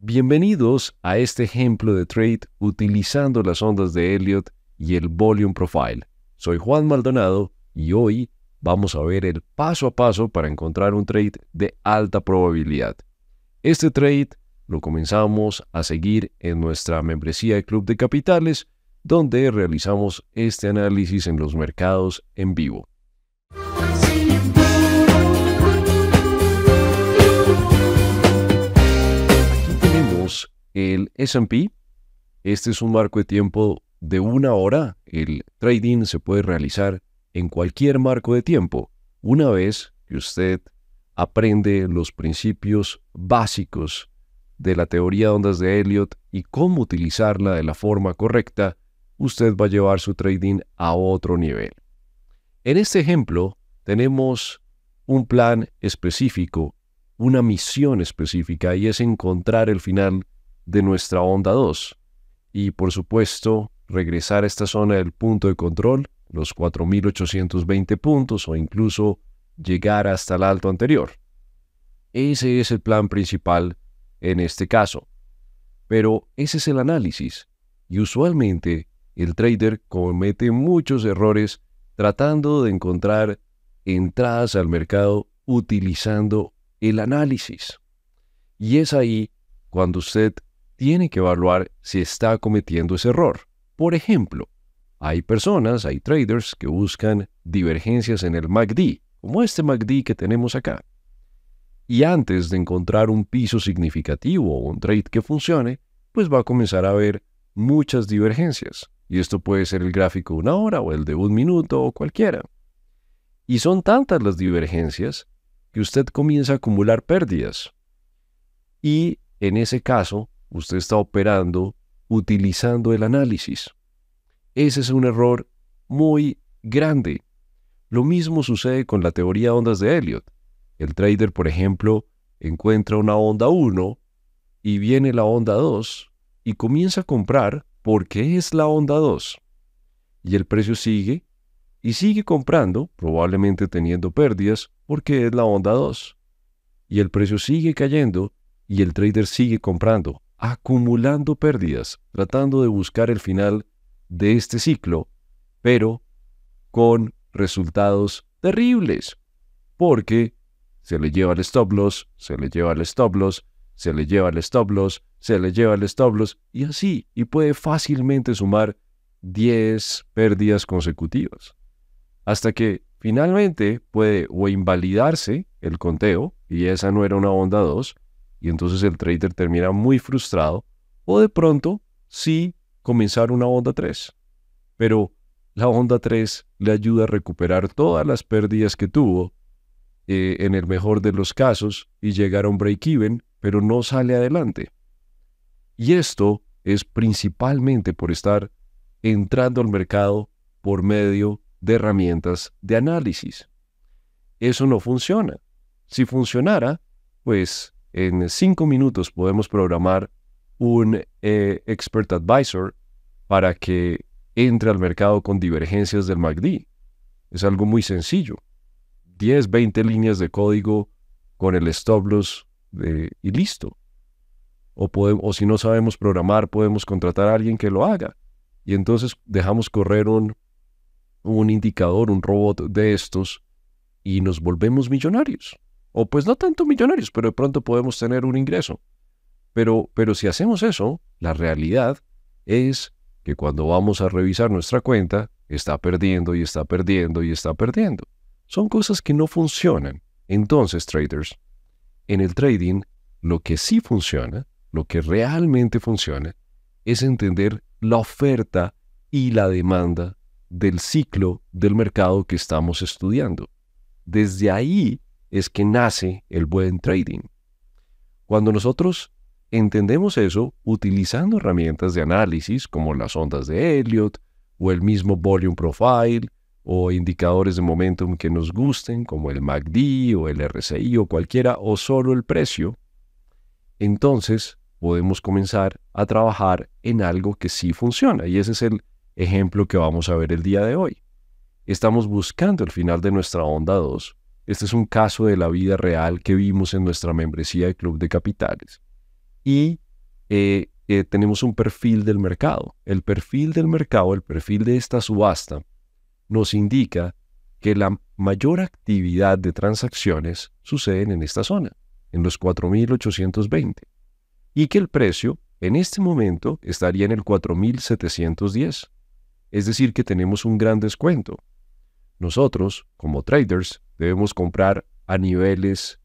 Bienvenidos a este ejemplo de trade utilizando las ondas de Elliot y el Volume Profile. Soy Juan Maldonado y hoy vamos a ver el paso a paso para encontrar un trade de alta probabilidad. Este trade lo comenzamos a seguir en nuestra membresía de Club de Capitales, donde realizamos este análisis en los mercados en vivo. El SP, este es un marco de tiempo de una hora. El trading se puede realizar en cualquier marco de tiempo. Una vez que usted aprende los principios básicos de la teoría de ondas de Elliot y cómo utilizarla de la forma correcta, usted va a llevar su trading a otro nivel. En este ejemplo, tenemos un plan específico, una misión específica y es encontrar el final de nuestra onda 2 y por supuesto regresar a esta zona del punto de control, los 4.820 puntos o incluso llegar hasta el alto anterior. Ese es el plan principal en este caso. Pero ese es el análisis y usualmente el trader comete muchos errores tratando de encontrar entradas al mercado utilizando el análisis. Y es ahí cuando usted tiene que evaluar si está cometiendo ese error. Por ejemplo, hay personas, hay traders que buscan divergencias en el MACD, como este MACD que tenemos acá. Y antes de encontrar un piso significativo o un trade que funcione, pues va a comenzar a ver muchas divergencias. Y esto puede ser el gráfico de una hora o el de un minuto o cualquiera. Y son tantas las divergencias que usted comienza a acumular pérdidas. Y en ese caso, usted está operando utilizando el análisis. Ese es un error muy grande. Lo mismo sucede con la teoría de ondas de Elliot. El trader, por ejemplo, encuentra una onda 1 y viene la onda 2 y comienza a comprar porque es la onda 2. Y el precio sigue y sigue comprando, probablemente teniendo pérdidas, porque es la onda 2. Y el precio sigue cayendo y el trader sigue comprando acumulando pérdidas, tratando de buscar el final de este ciclo, pero con resultados terribles, porque se le lleva el stop loss, se le lleva el stop loss, se le lleva el stop loss, se le lleva el stop loss, y así, y puede fácilmente sumar 10 pérdidas consecutivas, hasta que finalmente puede o invalidarse el conteo, y esa no era una onda 2, y entonces el trader termina muy frustrado o de pronto sí comenzar una onda 3. Pero la onda 3 le ayuda a recuperar todas las pérdidas que tuvo eh, en el mejor de los casos y llegar a un break-even, pero no sale adelante. Y esto es principalmente por estar entrando al mercado por medio de herramientas de análisis. Eso no funciona. Si funcionara, pues en cinco minutos podemos programar un eh, Expert Advisor para que entre al mercado con divergencias del MACD. Es algo muy sencillo. 10, 20 líneas de código con el stop loss de, eh, y listo. O, si no sabemos programar, podemos contratar a alguien que lo haga. Y entonces dejamos correr un, un indicador, un robot de estos y nos volvemos millonarios o pues no tanto millonarios, pero de pronto podemos tener un ingreso. Pero, pero si hacemos eso, la realidad es que cuando vamos a revisar nuestra cuenta, está perdiendo y está perdiendo y está perdiendo. Son cosas que no funcionan. Entonces, traders, en el trading, lo que sí funciona, lo que realmente funciona, es entender la oferta y la demanda del ciclo del mercado que estamos estudiando. Desde ahí es que nace el buen trading. Cuando nosotros entendemos eso utilizando herramientas de análisis como las ondas de Elliot o el mismo volume profile o indicadores de momentum que nos gusten como el MACD o el RSI o cualquiera o solo el precio, entonces podemos comenzar a trabajar en algo que sí funciona y ese es el ejemplo que vamos a ver el día de hoy. Estamos buscando el final de nuestra onda 2 este es un caso de la vida real que vimos en nuestra membresía de Club de Capitales. Y eh, eh, tenemos un perfil del mercado. El perfil del mercado, el perfil de esta subasta, nos indica que la mayor actividad de transacciones sucede en esta zona, en los 4.820, y que el precio en este momento estaría en el 4.710. Es decir, que tenemos un gran descuento nosotros, como traders, debemos comprar a niveles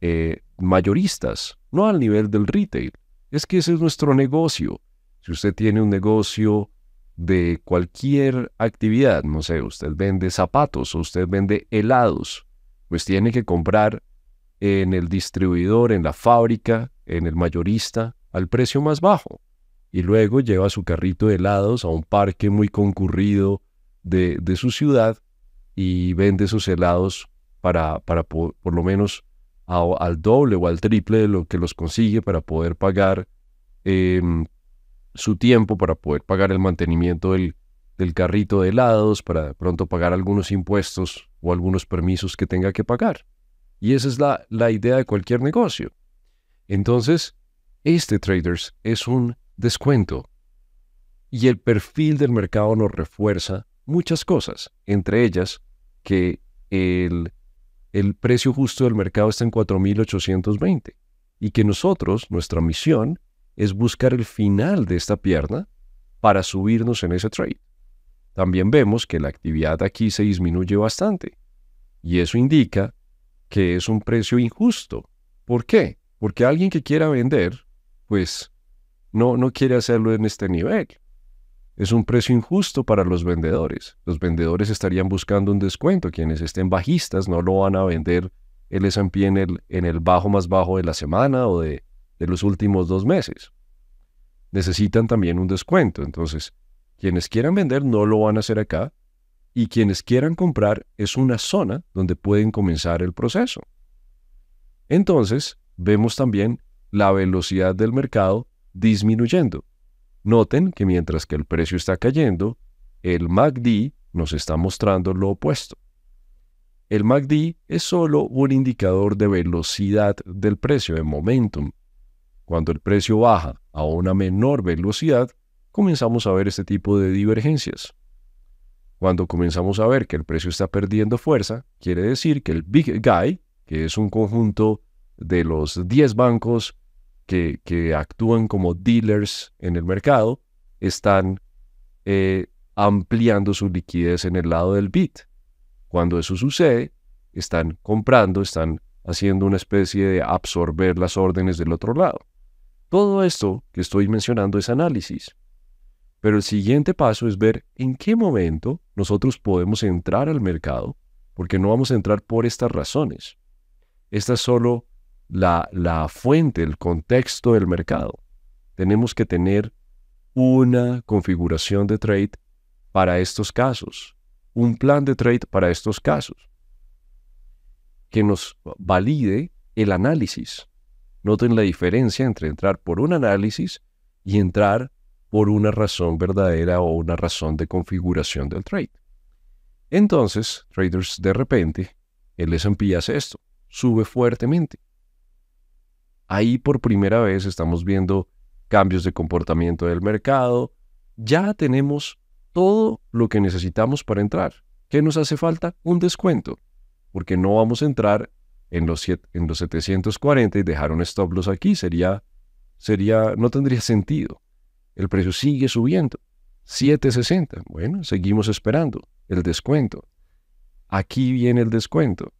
eh, mayoristas, no al nivel del retail. Es que ese es nuestro negocio. Si usted tiene un negocio de cualquier actividad, no sé, usted vende zapatos o usted vende helados, pues tiene que comprar en el distribuidor, en la fábrica, en el mayorista, al precio más bajo. Y luego lleva su carrito de helados a un parque muy concurrido de su ciudad y vende sus helados para, para por, lo menos al doble o al triple de lo que los consigue para poder pagar em, su tiempo, para poder pagar el mantenimiento del, carrito de helados, para de pronto pagar algunos impuestos o algunos permisos que tenga que pagar. Y esa es la, la idea de cualquier negocio. Entonces, este traders es un descuento. Y el perfil del mercado nos refuerza muchas cosas, entre ellas que el, precio justo del mercado está en 4.820 y que nosotros, nuestra misión, es buscar el final de esta pierna para subirnos en ese trade. También vemos que la actividad aquí se disminuye bastante y eso indica que es un precio injusto. ¿Por qué? Porque alguien que quiera vender, pues no, no quiere hacerlo en este nivel es un precio injusto para los vendedores. Los vendedores estarían buscando un descuento. Quienes estén bajistas no lo van a vender el S&P en el, en el bajo más bajo de la semana o de los últimos dos meses. Necesitan también un descuento. Entonces, quienes quieran vender no lo van a hacer acá. Y quienes quieran comprar es una zona donde pueden comenzar el proceso. Entonces, vemos también la velocidad del mercado disminuyendo. Noten que mientras que el precio está cayendo, el MACD nos está mostrando lo opuesto. El MACD es solo un indicador de velocidad del precio, de momentum. Cuando el precio baja a una menor velocidad, comenzamos a ver este tipo de divergencias. Cuando comenzamos a ver que el precio está perdiendo fuerza, quiere decir que el Big Guy, que es un conjunto de los 10 bancos que, actúan como dealers en el mercado están eh, ampliando su liquidez en el lado del bit. Cuando eso sucede, están comprando, están haciendo una especie de absorber las órdenes del otro lado. Todo esto que estoy mencionando es análisis. Pero el siguiente paso es ver en qué momento nosotros podemos entrar al mercado, porque no vamos a entrar por estas razones. Estas solo la, fuente, el contexto del mercado. Tenemos que tener una configuración de trade para estos casos, un plan de trade para estos casos, que nos valide el análisis. Noten la diferencia entre entrar por un análisis y entrar por una razón verdadera o una razón de configuración del trade. Entonces, traders, de repente, el S&P hace esto, sube fuertemente. Ahí por primera vez estamos viendo cambios de comportamiento del mercado. Ya tenemos todo lo que necesitamos para entrar. ¿Qué nos hace falta? Un descuento, porque no vamos a entrar en los, 740 y dejar un stop loss aquí. Sería, sería, no tendría sentido. El precio sigue subiendo. 760. Bueno, seguimos esperando el descuento. Aquí viene el descuento.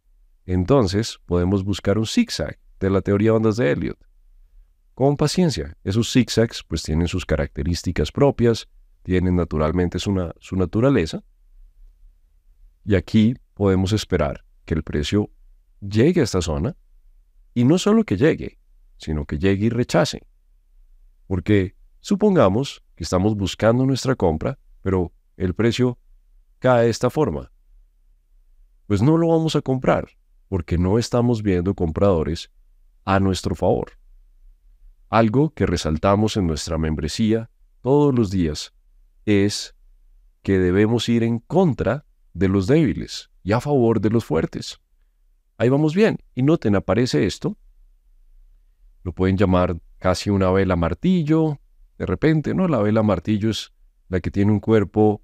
Entonces podemos buscar un zigzag de la teoría de ondas de Elliot. Con paciencia, esos zigzags pues tienen sus características propias, tienen naturalmente su, su naturaleza, y aquí podemos esperar que el precio llegue a esta zona, y no solo que llegue, sino que llegue y rechace. Porque supongamos que estamos buscando nuestra compra, pero el precio cae de esta forma. Pues no lo vamos a comprar, porque no estamos viendo compradores a nuestro favor. Algo que resaltamos en nuestra membresía todos los días es que debemos ir en contra de los débiles y a favor de los fuertes. Ahí vamos bien. Y noten, aparece esto. Lo pueden llamar casi una vela martillo. De repente, ¿no? La vela martillo es la que tiene un cuerpo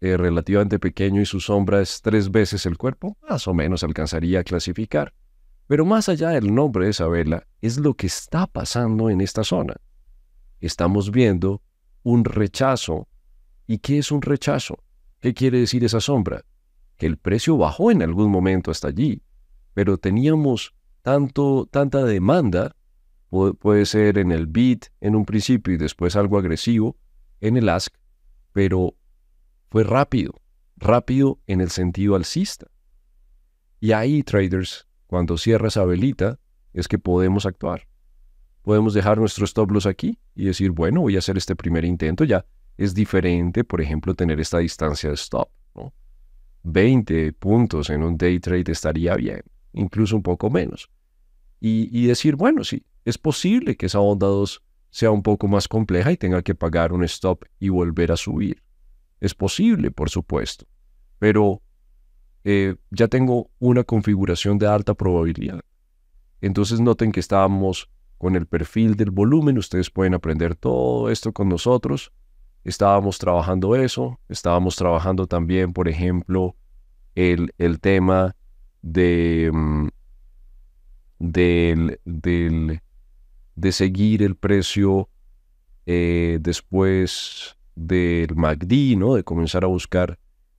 eh, relativamente pequeño y su sombra es tres veces el cuerpo. Más o menos alcanzaría a clasificar. Pero más allá del nombre de esa vela, es lo que está pasando en esta zona. Estamos viendo un rechazo. ¿Y qué es un rechazo? ¿Qué quiere decir esa sombra? Que el precio bajó en algún momento hasta allí, pero teníamos tanto, tanta demanda, puede ser en el bid en un principio y después algo agresivo en el ask, pero fue rápido, rápido en el sentido alcista. Y ahí, traders, cuando cierra esa velita es que podemos actuar. Podemos dejar nuestros stop loss aquí y decir, bueno, voy a hacer este primer intento ya. Es diferente, por ejemplo, tener esta distancia de stop. ¿no? 20 puntos en un day trade estaría bien, incluso un poco menos. Y, y decir, bueno, sí, es posible que esa onda 2 sea un poco más compleja y tenga que pagar un stop y volver a subir. Es posible, por supuesto, pero eh, ya tengo una configuración de alta probabilidad. Entonces noten que estábamos con el perfil del volumen, ustedes pueden aprender todo esto con nosotros. Estábamos trabajando eso, estábamos trabajando también, por ejemplo, el, el tema de, mm, de seguir el precio eh, después del MACD, de comenzar a buscar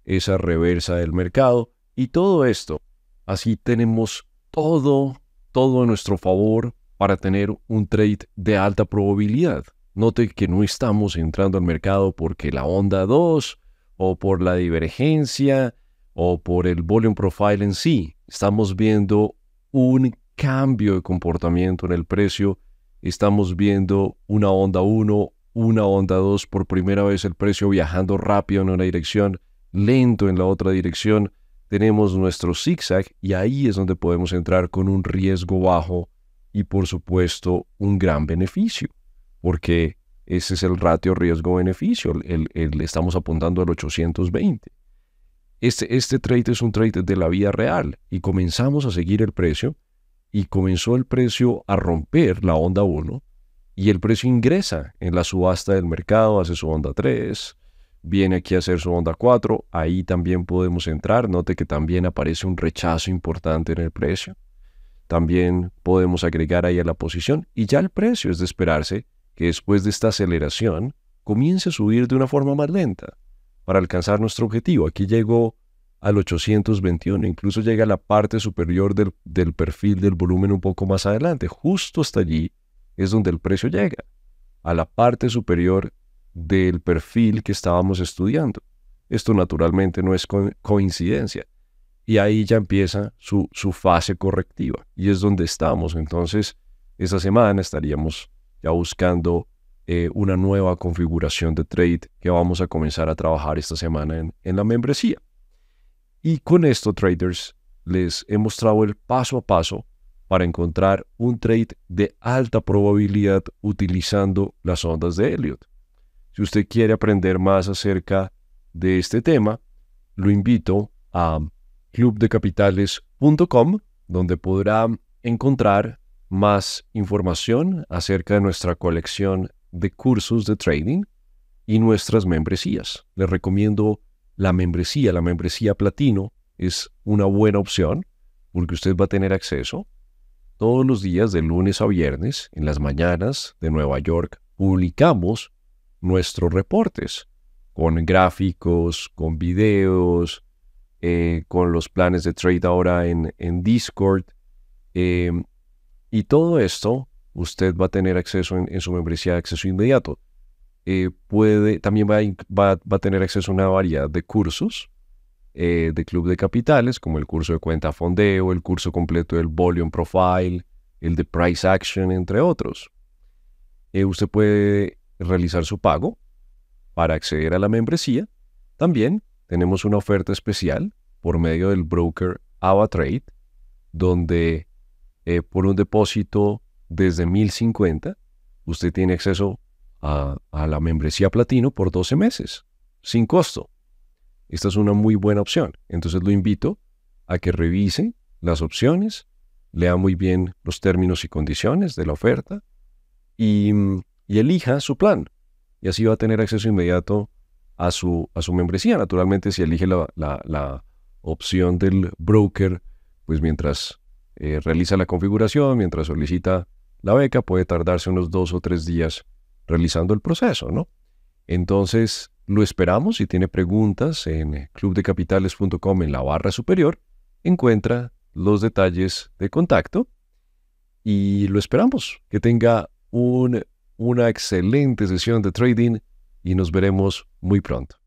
esa reversa del mercado y todo esto. Así tenemos todo, todo a nuestro favor para tener un trade de alta probabilidad. Note que no estamos entrando al mercado porque la onda 2 o por la divergencia o por el volume profile en sí. Estamos viendo un cambio de comportamiento en el precio. Estamos viendo una onda 1, una onda 2, por primera vez el precio viajando rápido en una dirección lento en la otra dirección, tenemos nuestro zigzag y ahí es donde podemos entrar con un riesgo bajo y por supuesto un gran beneficio, porque ese es el ratio riesgo-beneficio, el, estamos apuntando al 820. Este, este trade es un trade de la vida real y comenzamos a seguir el precio y comenzó el precio a romper la onda 1 y el precio ingresa en la subasta del mercado, hace su onda 3, viene aquí a hacer su onda 4, ahí también podemos entrar, note que también aparece un rechazo importante en el precio, también podemos agregar ahí a la posición y ya el precio es de esperarse que después de esta aceleración comience a subir de una forma más lenta para alcanzar nuestro objetivo. Aquí llegó al 821, incluso llega a la parte superior del, del perfil del volumen un poco más adelante, justo hasta allí es donde el precio llega, a la parte superior del perfil que estábamos estudiando. Esto naturalmente no es coincidencia. Y ahí ya empieza su, fase correctiva. Y es donde estamos. Entonces, esta semana estaríamos ya buscando eh, una nueva configuración de trade que vamos a comenzar a trabajar esta semana en, en la membresía. Y con esto, traders, les he mostrado el paso a paso para encontrar un trade de alta probabilidad utilizando las ondas de Elliot. Si usted quiere aprender más acerca de este tema, lo invito a clubdecapitales.com, donde podrá encontrar más información acerca de nuestra colección de cursos de trading y nuestras membresías. Les recomiendo la membresía, la membresía platino es una buena opción porque usted va a tener acceso todos los días de lunes a viernes, en las mañanas de Nueva York, publicamos nuestros reportes, con gráficos, con videos, eh, con los planes de trade ahora en, en Discord. Em, y todo esto usted va a tener acceso en, su membresía de acceso inmediato. Eh, puede, también va a, tener acceso a una variedad de cursos eh, de Club de Capitales, como el curso de cuenta fondeo, el curso completo del Volume Profile, el de Price Action, entre otros. usted puede realizar su pago para acceder a la membresía. También tenemos una oferta especial por medio del broker AvaTrade, donde eh, por un depósito desde 1050, usted tiene acceso a, a la membresía platino por 12 meses, sin costo. Esta es una muy buena opción. Entonces lo invito a que revise las opciones, lea muy bien los términos y condiciones de la oferta y mm, y elija su plan. Y así va a tener acceso inmediato a su, a su membresía. Naturalmente, si elige la, opción del broker, pues mientras eh, realiza la configuración, mientras solicita la beca, puede tardarse unos dos o tres días realizando el proceso, ¿no? Entonces, lo esperamos. Si tiene preguntas en clubdecapitales.com en la barra superior, encuentra los detalles de contacto y lo esperamos. Que tenga un una excelente sesión de trading y nos veremos muy pronto.